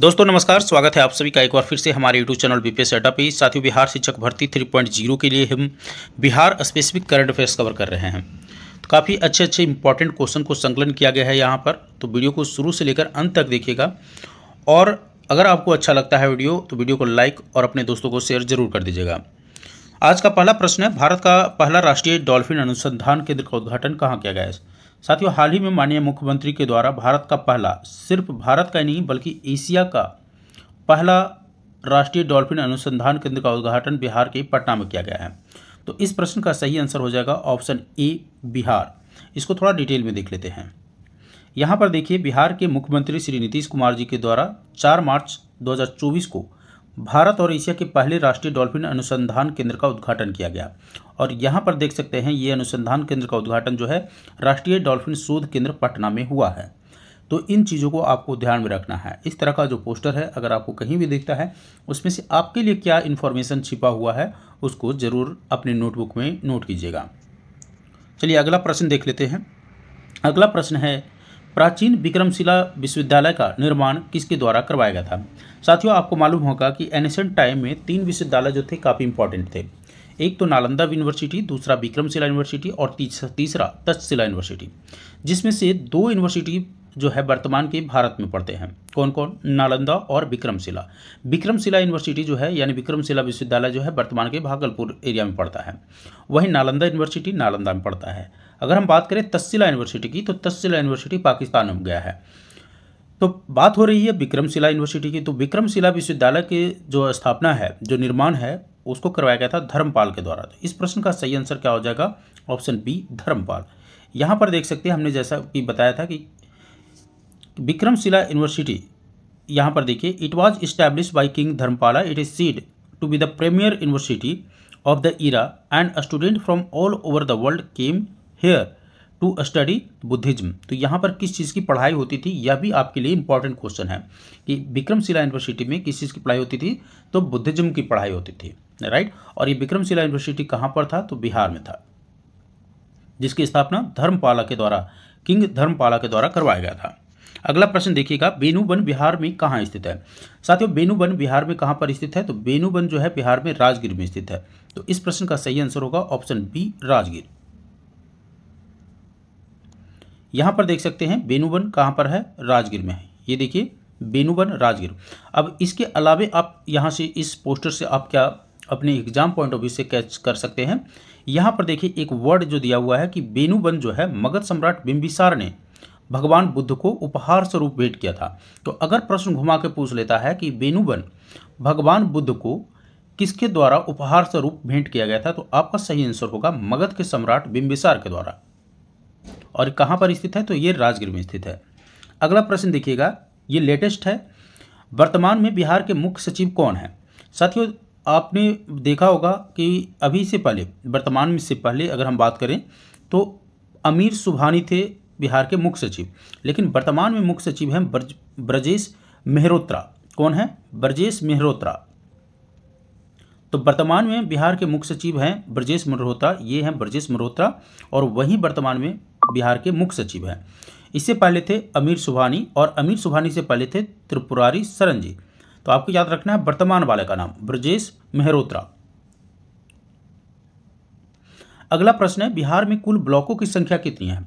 दोस्तों नमस्कार स्वागत है आप सभी का एक बार फिर से हमारे यूट्यूब चैनल बीपीएस अड्डा पे साथियों बिहार शिक्षक भर्ती थ्री पॉइंट जीरो के लिए हम Bihar specific current affairs cover कर रहे हैं तो काफ़ी अच्छे अच्छे इंपॉर्टेंट क्वेश्चन को संकलन किया गया है यहाँ पर तो वीडियो को शुरू से लेकर अंत तक देखिएगा और अगर आपको अच्छा लगता है वीडियो तो वीडियो को लाइक और अपने दोस्तों को शेयर जरूर कर दीजिएगा आज का पहला प्रश्न है भारत का पहला राष्ट्रीय डॉल्फिन अनुसंधान केंद्र का उद्घाटन कहाँ किया गया है साथियों हाल ही में माननीय मुख्यमंत्री के द्वारा भारत का पहला सिर्फ भारत का ही नहीं बल्कि एशिया का पहला राष्ट्रीय डॉल्फिन अनुसंधान केंद्र का उद्घाटन बिहार के पटना में किया गया है तो इस प्रश्न का सही आंसर हो जाएगा ऑप्शन ए बिहार इसको थोड़ा डिटेल में देख लेते हैं यहाँ पर देखिए बिहार के मुख्यमंत्री श्री नीतीश कुमार जी के द्वारा 4 मार्च 2024 को भारत और एशिया के पहले राष्ट्रीय डॉल्फिन अनुसंधान केंद्र का उद्घाटन किया गया और यहाँ पर देख सकते हैं ये अनुसंधान केंद्र का उद्घाटन जो है राष्ट्रीय डॉल्फिन शोध केंद्र पटना में हुआ है तो इन चीज़ों को आपको ध्यान में रखना है इस तरह का जो पोस्टर है अगर आपको कहीं भी देखता है उसमें से आपके लिए क्या इन्फॉर्मेशन छिपा हुआ है उसको ज़रूर अपने नोटबुक में नोट कीजिएगा चलिए अगला प्रश्न देख लेते हैं अगला प्रश्न है प्राचीन विक्रमशिला विश्वविद्यालय का निर्माण किसके द्वारा करवाया गया था साथियों आपको मालूम होगा कि एनिशेंट टाइम में तीन विश्वविद्यालय जो थे काफ़ी इंपॉर्टेंट थे एक तो नालंदा यूनिवर्सिटी दूसरा विक्रमशिला यूनिवर्सिटी और तीसरा तक्षशिला यूनिवर्सिटी जिसमें से दो यूनिवर्सिटी जो है वर्तमान के भारत में पढ़ते हैं कौन कौन नालंदा और विक्रमशिला विक्रमशिला यूनिवर्सिटी जो है यानी विक्रमशिला विश्वविद्यालय जो है वर्तमान के भागलपुर एरिया में पड़ता है वहीं नालंदा यूनिवर्सिटी नालंदा में पड़ता है अगर हम बात करें तस्सिला यूनिवर्सिटी की तो तस्सिला यूनिवर्सिटी पाकिस्तान में गया है तो बात हो रही है विक्रमशिला यूनिवर्सिटी की तो विक्रमशिला विश्वविद्यालय की जो स्थापना है जो निर्माण है उसको करवाया गया था धर्मपाल के द्वारा तो इस प्रश्न का सही आंसर क्या हो जाएगा ऑप्शन बी धर्मपाल यहाँ पर देख सकते हैं हमने जैसा कि बताया था कि विक्रमशिला यूनिवर्सिटी यहाँ पर देखिए it was establish by king Dharmapala it is said to be the premier university of the era and student from all over the world came here to study Buddhism तो यहाँ पर किस चीज़ की पढ़ाई होती थी यह भी आपके लिए इंपॉर्टेंट क्वेश्चन है कि विक्रमशिला यूनिवर्सिटी में किस चीज़ की पढ़ाई होती थी तो बुद्धिज्म की पढ़ाई होती थी राइट और ये विक्रमशिला यूनिवर्सिटी कहाँ पर था तो बिहार में था जिसकी स्थापना धर्मपाला के द्वारा किंग धर्मपाला के द्वारा करवाया गया था अगला प्रश्न देखिएगा बेनुबन बिहार में कहाँ स्थित है साथियों बेनूबन बिहार में कहाँ पर स्थित है तो बेनूबन जो है बिहार में राजगीर में स्थित है तो इस प्रश्न का सही आंसर होगा ऑप्शन बी राजगीर यहाँ पर देख सकते हैं बेनूबन कहाँ पर है राजगीर में है ये देखिए बेनूबन राजगीर अब इसके अलावे आप यहाँ से इस पोस्टर से आप क्या अपने एग्जाम पॉइंट ऑफ व्यू से कैच कर सकते हैं यहाँ पर देखिए एक वर्ड जो दिया हुआ है कि बेनूबन जो है मगध सम्राट बिम्बिसार ने भगवान बुद्ध को उपहार स्वरूप भेंट किया था तो अगर प्रश्न घुमा के पूछ लेता है कि बेनूबन भगवान बुद्ध को किसके द्वारा उपहार स्वरूप भेंट किया गया था तो आपका सही आंसर होगा मगध के सम्राट बिम्बिसार के द्वारा और कहाँ पर स्थित है तो ये राजगीर में स्थित है अगला प्रश्न देखिएगा ये लेटेस्ट है वर्तमान में बिहार के मुख्य सचिव कौन है साथियों आपने देखा होगा कि अभी से पहले वर्तमान में से पहले अगर हम बात करें तो अमीर सुबहानी थे बिहार के मुख्य सचिव लेकिन वर्तमान में मुख्य सचिव हैं ब्रज ब्रजेश मेहरोत्रा कौन है ब्रजेश मेहरोत्रा तो वर्तमान में बिहार के मुख्य सचिव हैं ब्रजेश मल्होत्रा ये हैं ब्रजेश मल्होत्रा और वहीं वर्तमान में बिहार के मुख्य सचिव हैं इससे पहले थे अमीर सुभानी और अमीर सुभानी से पहले थे त्रिपुरारी सरन जी तो आपको याद रखना है वर्तमान वाले का नाम ब्रजेश मेहरोत्रा अगला प्रश्न है बिहार में कुल ब्लॉकों की संख्या कितनी है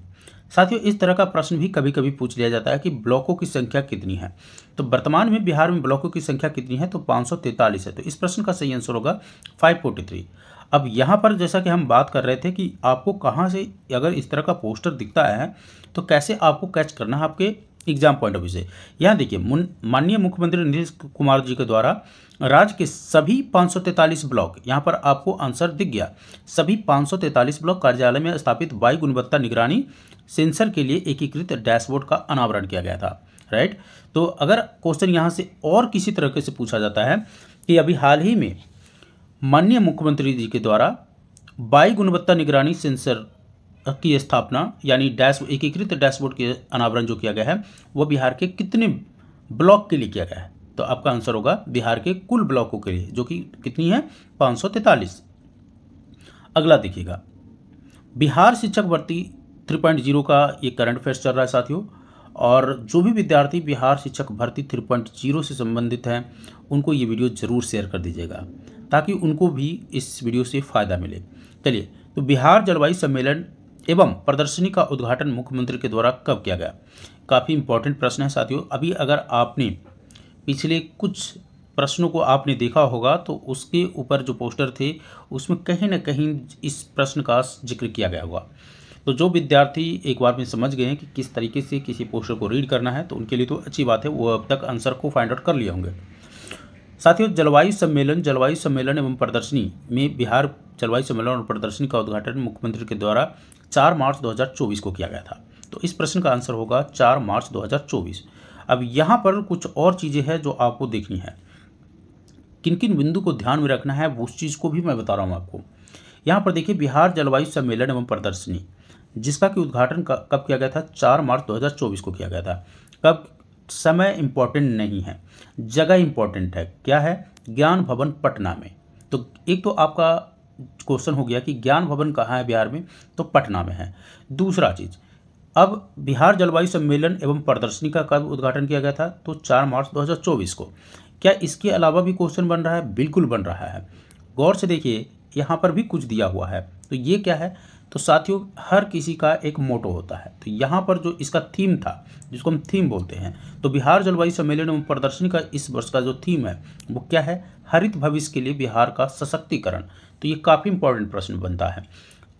साथियों इस तरह का प्रश्न भी कभी कभी पूछ लिया जाता है कि ब्लॉकों की संख्या कितनी है तो वर्तमान में बिहार में ब्लॉकों की संख्या कितनी है तो पाँच है तो इस प्रश्न का सही आंसर होगा 543 अब यहाँ पर जैसा कि हम बात कर रहे थे कि आपको कहाँ से अगर इस तरह का पोस्टर दिखता है तो कैसे आपको कैच करना है आपके एग्जाम पॉइंट ऑफ व्यू से यहाँ देखिए माननीय मुख्यमंत्री नीतीश कुमार जी के द्वारा राज्य के सभी 543 ब्लॉक यहाँ पर आपको आंसर दिख गया सभी 543 ब्लॉक कार्यालय में स्थापित वायु गुणवत्ता निगरानी सेंसर के लिए एकीकृत डैशबोर्ड का अनावरण किया गया था राइट तो अगर क्वेश्चन यहाँ से और किसी तरीके से पूछा जाता है कि अभी हाल ही में माननीय मुख्यमंत्री जी के द्वारा बाई गुणवत्ता निगरानी सेंसर की स्थापना यानी डैश एकीकृत डैशबोर्ड के अनावरण जो किया गया है वह बिहार के कितने ब्लॉक के लिए किया गया है तो आपका आंसर होगा बिहार के कुल ब्लॉकों के लिए जो कि कितनी है पाँच अगला देखिएगा बिहार शिक्षक भर्ती 3.0 का ये करंट अफेयर्स चल रहा है साथियों और जो भी विद्यार्थी बिहार शिक्षक भर्ती 3.0 से संबंधित हैं उनको ये वीडियो ज़रूर शेयर कर दीजिएगा ताकि उनको भी इस वीडियो से फ़ायदा मिले चलिए तो बिहार जलवायु सम्मेलन एवं प्रदर्शनी का उद्घाटन मुख्यमंत्री के द्वारा कब किया गया काफ़ी इंपॉर्टेंट प्रश्न है साथियों अभी अगर आपने पिछले कुछ प्रश्नों को आपने देखा होगा तो उसके ऊपर जो पोस्टर थे उसमें कहीं ना कहीं इस प्रश्न का जिक्र किया गया होगा तो जो विद्यार्थी एक बार में समझ गए हैं कि किस तरीके से किसी पोस्टर को रीड करना है तो उनके लिए तो अच्छी बात है वो अब तक आंसर को फाइंड आउट कर लिए होंगे साथियों जलवायु सम्मेलन जलवायु सम्मेलन एवं प्रदर्शनी में बिहार जलवायु सम्मेलन और प्रदर्शनी का उद्घाटन मुख्यमंत्री के द्वारा 4 मार्च 2024 को किया गया था तो इस प्रश्न का आंसर होगा 4 मार्च 2024 अब यहाँ पर कुछ और चीज़ें हैं जो आपको देखनी है किन किन बिंदु को ध्यान में रखना है उस चीज़ को भी मैं बता रहा हूँ आपको यहाँ पर देखिए बिहार जलवायु सम्मेलन एवं प्रदर्शनी जिसका कि उद्घाटन कब किया गया था चार मार्च दो को किया गया था कब समय इम्पॉर्टेंट नहीं है जगह इम्पॉर्टेंट है क्या है ज्ञान भवन पटना में तो एक तो आपका क्वेश्चन हो गया कि ज्ञान भवन कहाँ है बिहार में तो पटना में है दूसरा चीज़ अब बिहार जलवायु सम्मेलन एवं प्रदर्शनी का कब उद्घाटन किया गया था तो 4 मार्च 2024 को क्या इसके अलावा भी क्वेश्चन बन रहा है बिल्कुल बन रहा है गौर से देखिए यहाँ पर भी कुछ दिया हुआ है तो ये क्या है तो साथियों हर किसी का एक मोटो होता है तो यहाँ पर जो इसका थीम था जिसको हम थीम बोलते हैं तो बिहार जलवायु सम्मेलन एवं प्रदर्शनी का इस वर्ष का जो थीम है वो क्या है हरित भविष्य के लिए बिहार का सशक्तिकरण तो ये काफ़ी इंपॉर्टेंट प्रश्न बनता है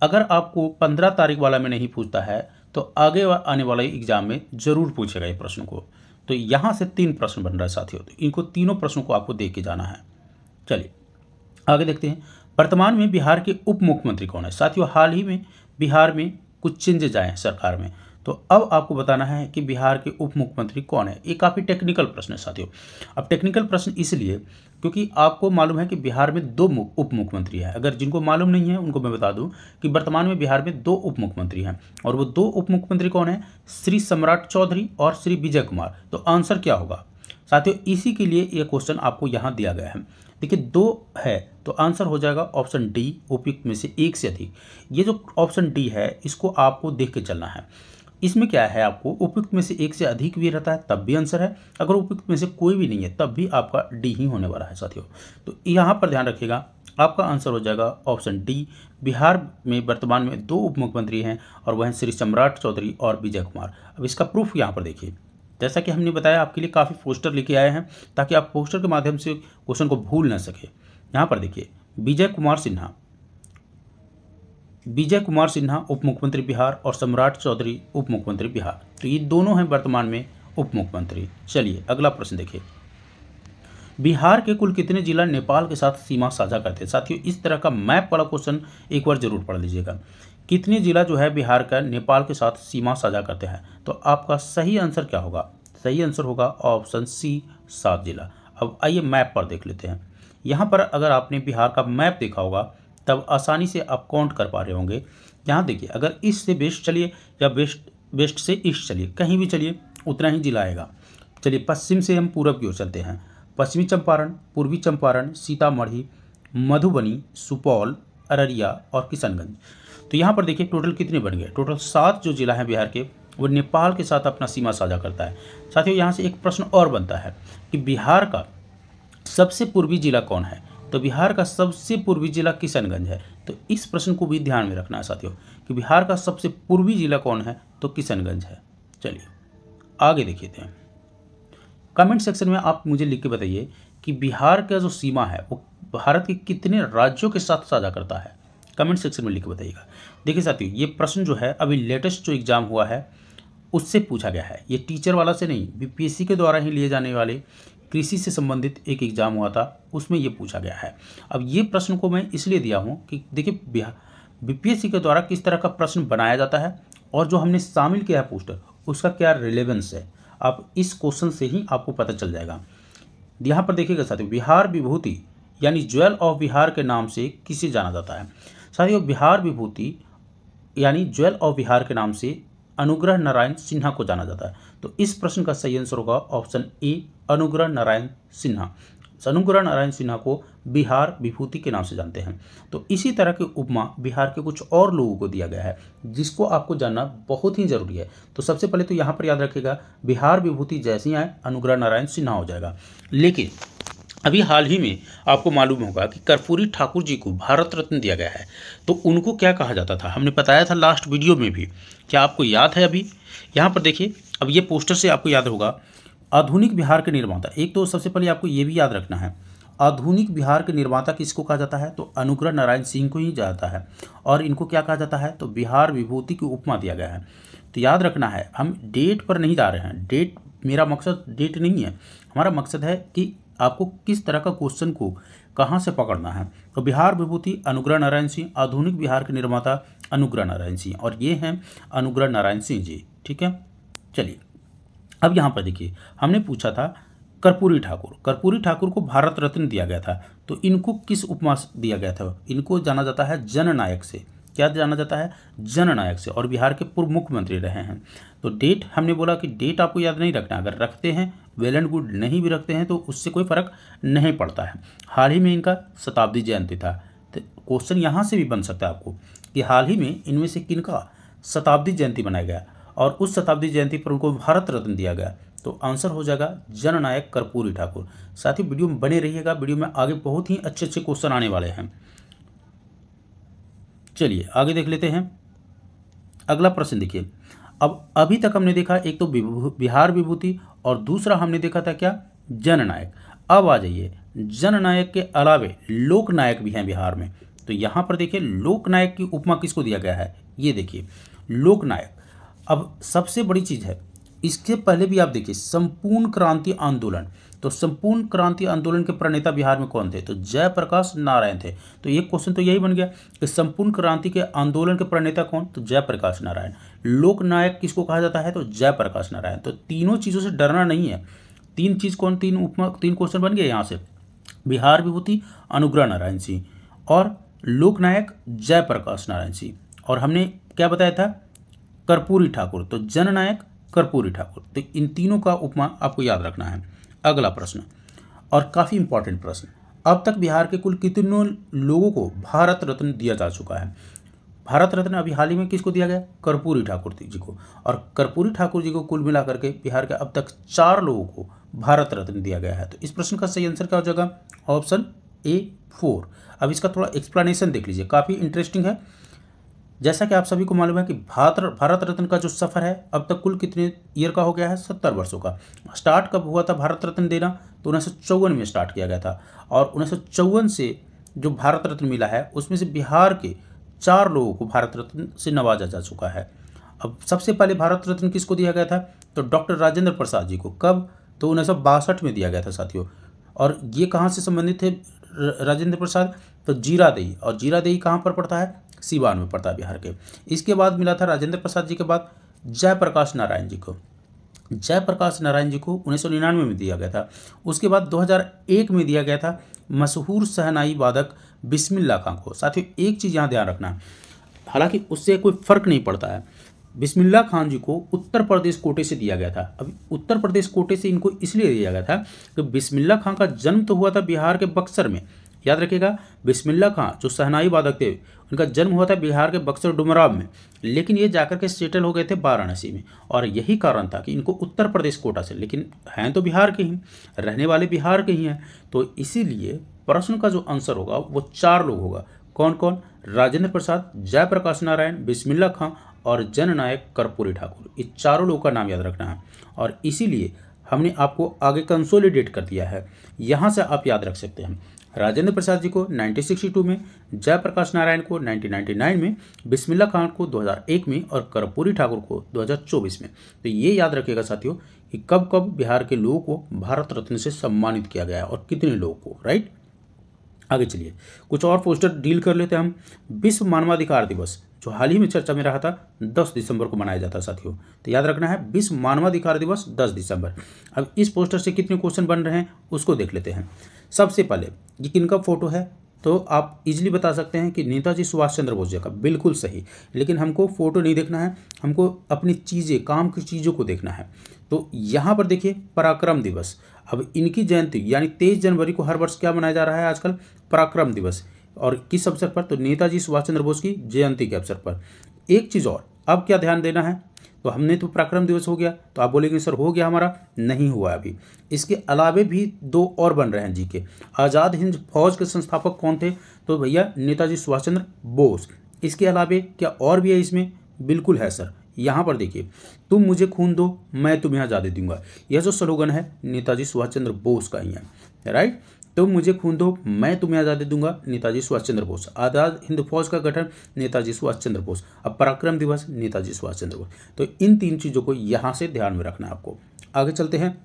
अगर आपको पंद्रह तारीख वाला में नहीं पूछता है तो आगे आने वाले एग्जाम में जरूर पूछेगा ये प्रश्न को तो यहाँ से तीन प्रश्न बन रहा है साथियों तो इनको तीनों प्रश्नों को आपको दे के जाना है चलिए आगे देखते हैं वर्तमान में बिहार के उप मुख्यमंत्री कौन है साथियों हाल ही में बिहार में कुछ चेंजेज आए हैं सरकार में तो अब आपको बताना है कि बिहार के उप मुख्यमंत्री कौन है ये काफ़ी टेक्निकल प्रश्न है साथियों अब टेक्निकल प्रश्न इसलिए क्योंकि आपको मालूम है कि बिहार में दो उप मुख्यमंत्री हैं अगर जिनको मालूम नहीं है उनको मैं बता दूं कि वर्तमान में बिहार में दो उप मुख्यमंत्री हैं और वो दो उप मुख्यमंत्री कौन है श्री सम्राट चौधरी और श्री विजय कुमार तो आंसर क्या होगा साथियों इसी के लिए ये क्वेश्चन आपको यहाँ दिया गया है देखिए दो है तो आंसर हो जाएगा ऑप्शन डी उपयुक्त में से एक से अधिक ये जो ऑप्शन डी है इसको आपको देख के चलना है इसमें क्या है आपको उपयुक्त में से एक से अधिक भी रहता है तब भी आंसर है अगर उपयुक्त में से कोई भी नहीं है तब भी आपका डी ही होने वाला है साथियों तो यहाँ पर ध्यान रखिएगा आपका आंसर हो जाएगा ऑप्शन डी बिहार में वर्तमान में दो उप मुख्यमंत्री हैं और वह श्री सम्राट चौधरी और विजय कुमार अब इसका प्रूफ यहाँ पर देखिए जैसा कि हमने बताया आपके लिए काफ़ी पोस्टर लेके आए हैं ताकि आप पोस्टर के माध्यम से क्वेश्चन को भूल ना सके यहाँ पर देखिए विजय कुमार सिन्हा विजय कुमार सिन्हा उप मुख्यमंत्री बिहार और सम्राट चौधरी उप मुख्यमंत्री बिहार तो ये दोनों हैं वर्तमान में उप मुख्यमंत्री चलिए अगला प्रश्न देखिए बिहार के कुल कितने जिला नेपाल के साथ सीमा साझा करते हैं साथियों इस तरह का मैप वाला क्वेश्चन एक बार जरूर पढ़ लीजिएगा कितने ज़िला जो है बिहार का नेपाल के साथ सीमा साझा करते हैं तो आपका सही आंसर क्या होगा सही आंसर होगा ऑप्शन सी सात ज़िला अब आइए मैप पर देख लेते हैं यहाँ पर अगर आपने बिहार का मैप देखा होगा तब आसानी से आप काउंट कर पा रहे होंगे यहाँ देखिए अगर ईस्ट से वेस्ट चलिए या वेस्ट वेस्ट से ईस्ट चलिए कहीं भी चलिए उतना ही जिला आएगा चलिए पश्चिम से हम पूरब की ओर चलते हैं पश्चिमी चंपारण पूर्वी चंपारण सीतामढ़ी मधुबनी सुपौल अररिया और किशनगंज तो यहाँ पर देखिए टोटल कितने बन गए टोटल सात जो जिला हैं बिहार के वो नेपाल के साथ अपना सीमा साझा करता है साथियों यहाँ से एक प्रश्न और बनता है कि बिहार का सबसे पूर्वी जिला कौन है तो बिहार का सबसे पूर्वी जिला किशनगंज है तो इस प्रश्न को भी ध्यान में रखना है साथियों कि बिहार का सबसे पूर्वी जिला कौन है तो किशनगंज है चलिए आगे देखिए थे कमेंट सेक्शन में आप मुझे लिख के बताइए कि बिहार का जो सीमा है वो भारत के कितने राज्यों के साथ साझा करता है कमेंट सेक्शन में लिख बताइएगा देखिए साथियों ये प्रश्न जो है अभी लेटेस्ट जो एग्ज़ाम हुआ है उससे पूछा गया है ये टीचर वाला से नहीं बीपीएससी के द्वारा ही लिए जाने वाले कृषि से संबंधित एक एग्ज़ाम हुआ था उसमें ये पूछा गया है अब ये प्रश्न को मैं इसलिए दिया हूँ कि देखिए बिहार बीपीएससी के द्वारा किस तरह का प्रश्न बनाया जाता है और जो हमने शामिल किया है पोस्टर उसका क्या रिलेवेंस है आप इस क्वेश्चन से ही आपको पता चल जाएगा यहाँ पर देखिएगा साथियों बिहार विभूति यानी ज्वेल ऑफ बिहार के नाम से किसे जाना जाता है साथियों बिहार विभूति यानी ज्वेल ऑफ बिहार के नाम से अनुग्रह नारायण सिन्हा को जाना जाता है तो इस प्रश्न का सही आंसर होगा ऑप्शन ए अनुग्रह नारायण सिन्हा अनुग्रह नारायण सिन्हा को बिहार विभूति के नाम से जानते हैं तो इसी तरह के उपमा बिहार के कुछ और लोगों को दिया गया है जिसको आपको जानना बहुत ही जरूरी है तो सबसे पहले तो यहाँ पर याद रखेगा बिहार विभूति जैसे ही आए अनुग्रह नारायण सिन्हा हो जाएगा लेकिन अभी हाल ही में आपको मालूम होगा कि कर्पूरी ठाकुर जी को भारत रत्न दिया गया है तो उनको क्या कहा जाता था हमने बताया था लास्ट वीडियो में भी क्या आपको याद है अभी यहाँ पर देखिए अब ये पोस्टर से आपको याद होगा आधुनिक बिहार के निर्माता एक तो सबसे पहले आपको ये भी याद रखना है आधुनिक बिहार के निर्माता किसको कहा जाता है तो अनुग्रह नारायण सिंह को ही जाता है और इनको क्या कहा जाता है तो बिहार विभूति की उपमा दिया गया है तो याद रखना है हम डेट पर नहीं जा रहे हैं डेट मेरा मकसद डेट नहीं है हमारा मकसद है कि आपको किस तरह का क्वेश्चन को कहाँ से पकड़ना है तो बिहार विभूति अनुग्रह नारायण सिंह आधुनिक बिहार के निर्माता अनुग्रह नारायण सिंह और ये हैं अनुग्रह नारायण सिंह जी ठीक है चलिए अब यहाँ पर देखिए हमने पूछा था कर्पूरी ठाकुर कर्पूरी ठाकुर को भारत रत्न दिया गया था तो इनको किस उपमा दिया गया था इनको जाना जाता है जननायक से क्या जाना जाता है जननायक से और बिहार के पूर्व मुख्यमंत्री रहे हैं तो डेट हमने बोला कि डेट आपको याद नहीं रखना अगर रखते हैं वेल एंड गुड नहीं भी रखते हैं तो उससे कोई फर्क नहीं पड़ता है हाल ही में इनका शताब्दी जयंती था तो क्वेश्चन यहाँ से भी बन सकता है आपको कि हाल ही में इनमें से किन शताब्दी जयंती मनाया गया और उस शताब्दी जयंती पर उनको भारत रत्न दिया गया तो आंसर हो जाएगा जननायक कर्पूरी ठाकुर साथ ही वीडियो में बने रहिएगा वीडियो में आगे बहुत ही अच्छे अच्छे क्वेश्चन आने वाले हैं चलिए आगे देख लेते हैं अगला प्रश्न देखिए अब अभी तक हमने देखा एक तो बिहार विभूति और दूसरा हमने देखा था क्या जननायक अब आ जाइए जननायक के अलावे लोकनायक भी हैं बिहार में तो यहाँ पर देखिए लोकनायक की उपमा किसको दिया गया है ये देखिए लोकनायक अब सबसे बड़ी चीज़ है इसके पहले भी आप देखिए संपूर्ण क्रांति आंदोलन तो संपूर्ण क्रांति आंदोलन के प्रणेता बिहार में कौन थे तो जयप्रकाश नारायण थे तो ये क्वेश्चन तो यही बन गया कि संपूर्ण क्रांति के आंदोलन के प्रणेता कौन तो जयप्रकाश नारायण लोकनायक किसको कहा जाता है तो जयप्रकाश नारायण तो तीनों चीज़ों से डरना नहीं है तीन चीज़ कौन तीन उपमा तीन क्वेश्चन बन गया यहाँ से बिहार विभूति अनुग्रह नारायण सिंह और लोकनायक जयप्रकाश नारायण सिंह और हमने क्या बताया था कर्पूरी ठाकुर तो जननायक कर्पूरी ठाकुर तो इन तीनों का उपमा आपको याद रखना है अगला प्रश्न और काफ़ी इंपॉर्टेंट प्रश्न अब तक बिहार के कुल कितनों लोगों को भारत रत्न दिया जा चुका है भारत रत्न अभी हाल ही में किसको दिया गया कर्पूरी ठाकुर जी को और कर्पूरी ठाकुर जी को कुल मिलाकर के बिहार के अब तक चार लोगों को भारत रत्न दिया गया है तो इस प्रश्न का सही आंसर क्या हो जाएगा ऑप्शन ए फोर अब इसका थोड़ा एक्सप्लेनेशन देख लीजिए काफ़ी इंटरेस्टिंग है जैसा कि आप सभी को मालूम है कि भारत भारत रत्न का जो सफ़र है अब तक कुल कितने ईयर का हो गया है सत्तर वर्षों का स्टार्ट कब हुआ था भारत रत्न देना तो उन्नीस में स्टार्ट किया गया था और उन्नीस से जो भारत रत्न मिला है उसमें से बिहार के चार लोगों को भारत रत्न से नवाजा जा चुका है अब सबसे पहले भारत रत्न किसको दिया गया था तो डॉक्टर राजेंद्र प्रसाद जी को कब तो उन्नीस में दिया गया था साथियों और ये कहाँ से संबंधित थे राजेंद्र प्रसाद तो जीरादेई और जीरादेही कहाँ पर पड़ता है सीवान में पड़ता बिहार के इसके बाद मिला था राजेंद्र प्रसाद जी के बाद जयप्रकाश नारायण जी को जयप्रकाश नारायण जी को उन्नीस में दिया गया था उसके बाद 2001 में दिया गया था मशहूर सहनाई वादक बिस्मिल्ला खां को साथियों एक चीज़ यहाँ ध्यान रखना हालांकि उससे कोई फर्क नहीं पड़ता है बिस्मिल्ला खान जी को उत्तर प्रदेश कोटे से दिया गया था अब उत्तर प्रदेश कोटे से इनको इसलिए दिया गया था कि बिस्मिल्ला खां का जन्म तो हुआ था बिहार के बक्सर में याद रखिएगा बिस्मिल्ला खां जो सहनाई वादक थे उनका जन्म हुआ था बिहार के बक्सर डुमराव में लेकिन ये जाकर के सेटल हो गए थे वाराणसी में और यही कारण था कि इनको उत्तर प्रदेश कोटा से लेकिन हैं तो बिहार के ही रहने वाले बिहार के ही हैं तो इसीलिए प्रश्न का जो आंसर होगा वो चार लोग होगा कौन कौन राजेंद्र प्रसाद जयप्रकाश नारायण बिस्मिल्ला खां और जननायक कर्पूरी ठाकुर ये चारों लोगों का नाम याद रखना है और इसीलिए हमने आपको आगे कंसोलिडेट कर दिया है यहाँ से आप याद रख सकते हैं राजेंद्र प्रसाद जी को 1962 में जयप्रकाश नारायण को 1999 में बिस्मिल्ला खान को 2001 में और कर्पूरी ठाकुर को 2024 में तो ये याद रखिएगा साथियों कि कब कब बिहार के लोगों को भारत रत्न से सम्मानित किया गया और कितने लोगों को राइट आगे चलिए कुछ और पोस्टर डील कर लेते हैं हम विश्व मानवाधिकार दिवस जो हाल ही में चर्चा में रहा था 10 दिसंबर को मनाया जाता है साथियों तो याद रखना है विश्व मानवाधिकार दिवस 10 दिसंबर अब इस पोस्टर से कितने क्वेश्चन बन रहे हैं उसको देख लेते हैं सबसे पहले ये किनका फोटो है तो आप इजीली बता सकते हैं कि नेताजी सुभाष चंद्र बोस जी का बिल्कुल सही लेकिन हमको फ़ोटो नहीं देखना है हमको अपनी चीज़ें काम की चीज़ों को देखना है तो यहाँ पर देखिए पराक्रम दिवस अब इनकी जयंती यानी तेईस जनवरी को हर वर्ष क्या मनाया जा रहा है आजकल पराक्रम दिवस और किस अवसर पर तो नेताजी सुभाष चंद्र बोस की जयंती के अवसर पर एक चीज़ और अब क्या ध्यान देना है तो हमने तो पराक्रम दिवस हो गया तो आप बोलेंगे सर हो गया हमारा नहीं हुआ अभी इसके अलावे भी दो और बन रहे हैं जी के आज़ाद हिंद फौज के संस्थापक कौन थे तो भैया नेताजी सुभाष चंद्र बोस इसके अलावे क्या और भी है इसमें बिल्कुल है सर यहाँ पर देखिए तुम मुझे खून दो मैं तुम्हें आज़ादी दूंगा यह जो स्लोगन है नेताजी सुभाष चंद्र बोस का ही है राइट तुम तो मुझे खून दो मैं तुम्हें आज़ादी दूंगा नेताजी सुभाष चंद्र बोस आज़ाद हिंद फौज का गठन नेताजी सुभाष चंद्र बोस अब पराक्रम दिवस नेताजी सुभाष चंद्र बोस तो इन तीन चीज़ों को यहाँ से ध्यान में रखना आपको आगे चलते हैं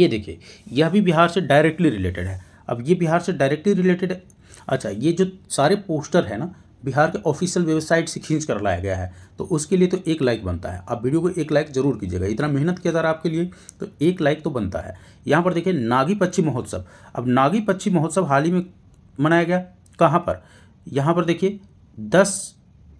ये देखिए यह भी बिहार से डायरेक्टली रिलेटेड है अब ये बिहार से डायरेक्टली रिलेटेड है अच्छा ये जो सारे पोस्टर है ना बिहार के ऑफिशियल वेबसाइट से खींच कर लाया गया है तो उसके लिए तो एक लाइक बनता है आप वीडियो को एक लाइक जरूर कीजिएगा इतना मेहनत किया जा रहा है आपके लिए तो एक लाइक तो बनता है यहाँ पर देखिए नागी पक्षी महोत्सव अब नागी पक्षी महोत्सव हाल ही में मनाया गया कहाँ पर यहाँ पर देखिए दस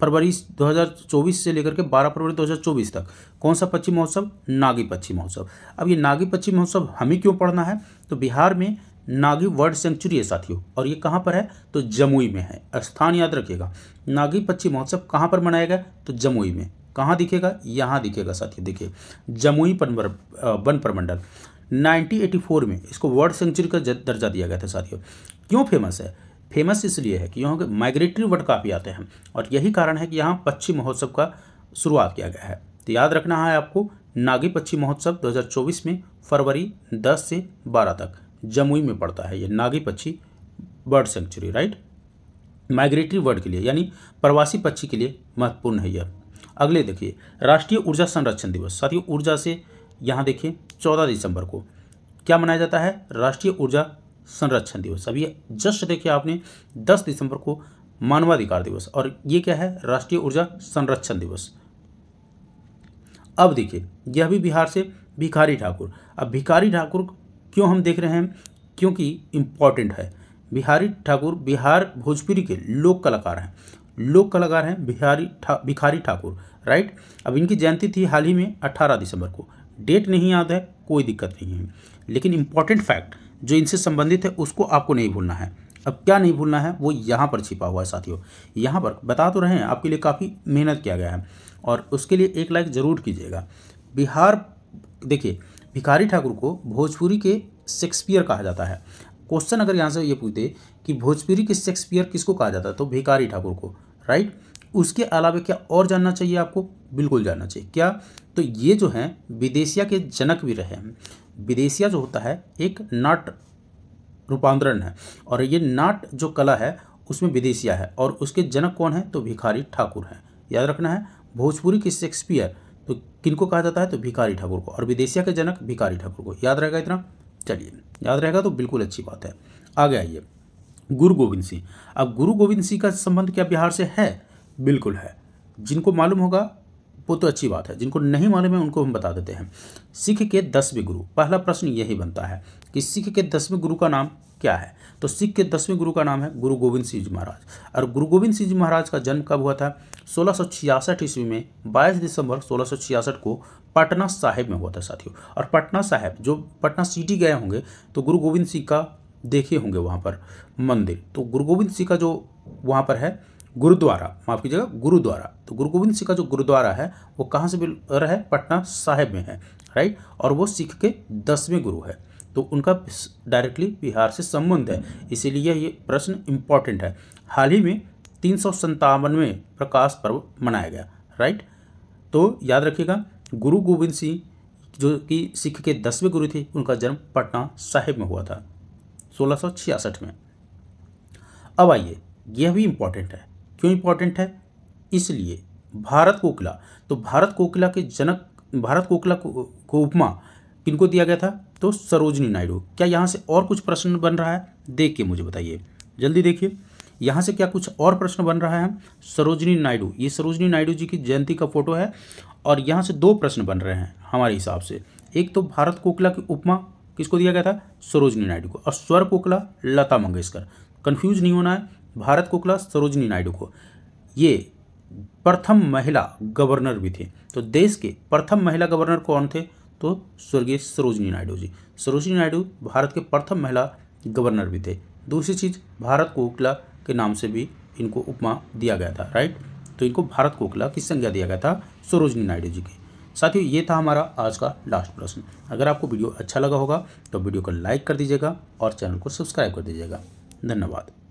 फरवरी 2024 से लेकर के 12 फरवरी 2024 तक कौन सा पक्षी महोत्सव नागी पक्षी महोत्सव अब ये नागी पक्षी महोत्सव हमें क्यों पढ़ना है तो बिहार में नागी वर्ड सेंचुरी है साथियों और ये कहाँ पर है तो जमुई में है स्थान याद रखिएगा नागी पक्षी महोत्सव कहाँ पर मनाया गया तो जमुई में कहाँ दिखेगा यहाँ दिखेगा साथियों देखिए जमुई पनवर वन परमंडल 1984 में इसको वर्ल्ड सेंचुरी का दर्जा दिया गया था साथियों क्यों फेमस है फेमस इसलिए है कि यहाँ के माइग्रेटरी वर्ड काफ़ी आते हैं और यही कारण है कि यहाँ पक्षी महोत्सव का शुरुआत किया गया है तो याद रखना है आपको नागी पक्षी महोत्सव 2024 में फरवरी 10 से 12 तक जमुई में पड़ता है ये नागी पक्षी bird sanctuary right migratory bird के लिए यानी प्रवासी पक्षी के लिए महत्वपूर्ण है यह अगले देखिए राष्ट्रीय ऊर्जा संरक्षण दिवस साथियों ऊर्जा से यहाँ देखिए चौदह दिसंबर को क्या मनाया जाता है राष्ट्रीय ऊर्जा संरक्षण दिवस अभी जस्ट देखिए आपने दस दिसंबर को मानवाधिकार दिवस और ये क्या है राष्ट्रीय ऊर्जा संरक्षण दिवस अब देखिए यह भी बिहार से भिखारी ठाकुर अब भिखारी ठाकुर क्यों हम देख रहे हैं क्योंकि इम्पॉर्टेंट है बिहारी ठाकुर बिहार भोजपुरी के लोक कलाकार हैं लोक कलाकार हैं बिहारी ठा भिखारी ठाकुर राइट अब इनकी जयंती थी हाल ही में 18 दिसंबर को डेट नहीं याद है कोई दिक्कत नहीं है लेकिन इम्पॉर्टेंट फैक्ट जो इनसे संबंधित है उसको आपको नहीं भूलना है अब क्या नहीं भूलना है वो यहाँ पर छिपा हुआ है साथियों यहाँ पर बता तो रहे हैं आपके लिए काफ़ी मेहनत किया गया है और उसके लिए एक लाइक ज़रूर कीजिएगा बिहार देखिए भिखारी ठाकुर को भोजपुरी के शेक्सपियर कहा जाता है क्वेश्चन अगर यहाँ से ये पूछते कि भोजपुरी के शेक्सपियर किसको कहा जाता है तो भिखारी ठाकुर को राइट उसके अलावा क्या और जानना चाहिए आपको बिल्कुल जानना चाहिए क्या तो ये जो हैं विदेशिया के जनक भी रहे हैं विदेशिया जो होता है एक नाट रूपांतरण है और ये नाट जो कला है उसमें विदेशिया है और उसके जनक कौन है तो भिखारी ठाकुर हैं याद रखना है भोजपुरी के शेक्सपियर तो किनको कहा जाता है तो भिखारी ठाकुर को और विदेशिया के जनक भिखारी ठाकुर को याद रहेगा इतना चलिए याद रहेगा तो बिल्कुल अच्छी बात है आगे आइए गुरु गोविंद सिंह अब गुरु गोविंद सिंह का संबंध क्या बिहार से है बिल्कुल है जिनको मालूम होगा वो तो अच्छी बात है जिनको नहीं मालूम है उनको हम बता देते हैं सिख के दसवें गुरु पहला प्रश्न यही बनता है कि सिख के दसवें गुरु का नाम क्या है तो सिख के दसवें गुरु का नाम है गुरु गोविंद सिंह जी महाराज और गुरु गोविंद सिंह जी महाराज का जन्म कब हुआ था सोलह ईस्वी में 22 दिसंबर सोलह को पटना साहिब में हुआ था साथियों और पटना साहिब जो पटना सिटी गए होंगे तो गुरु गोविंद सिंह का देखे होंगे वहाँ पर मंदिर तो गुरु गोविंद सिंह का जो वहाँ पर है गुरुद्वारा माफ़ कीजिएगा गुरुद्वारा तो गुरु गोविंद सिंह का जो गुरुद्वारा है वो कहाँ से रहा है पटना साहिब में है राइट और वो सिख के दसवें गुरु है तो उनका डायरेक्टली बिहार से संबंध है इसीलिए ये प्रश्न इम्पॉर्टेंट है हाल ही में तीन सौ में प्रकाश पर्व मनाया गया राइट तो याद रखिएगा गुरु गोविंद सिंह जो कि सिख के दसवें गुरु थे उनका जन्म पटना साहिब में हुआ था सोलह में अब आइए यह भी इम्पॉर्टेंट है क्यों इम्पोर्टेंट है इसलिए भारत कोकिला तो भारत कोकिला के जनक भारत कोकिला को, को उपमा किनको दिया गया था तो सरोजनी नायडू क्या यहाँ से और कुछ प्रश्न बन रहा है देख के मुझे बताइए जल्दी देखिए यहाँ से क्या कुछ और प्रश्न बन रहा है सरोजनी नायडू ये सरोजनी नायडू जी की जयंती का फोटो है और यहाँ से दो प्रश्न बन रहे हैं हमारे हिसाब से एक तो भारत कोकिला की उपमा किसको दिया गया था सरोजनी नायडू को और स्वर कोकिला लता मंगेशकर कन्फ्यूज नहीं होना है भारत कुकला सरोजनी नायडू को ये प्रथम महिला गवर्नर भी थे तो देश के प्रथम महिला गवर्नर कौन थे तो स्वर्गीय सरोजनी नायडू जी सरोजनी नायडू भारत के प्रथम महिला गवर्नर भी थे दूसरी चीज़ भारत कोकला के नाम से भी इनको उपमा दिया गया था राइट तो इनको भारत कोकला की संज्ञा दिया गया था सरोजनी नायडू जी की साथियों ये था हमारा आज का लास्ट प्रश्न अगर आपको वीडियो अच्छा लगा होगा तो वीडियो को लाइक कर दीजिएगा और चैनल को सब्सक्राइब कर दीजिएगा धन्यवाद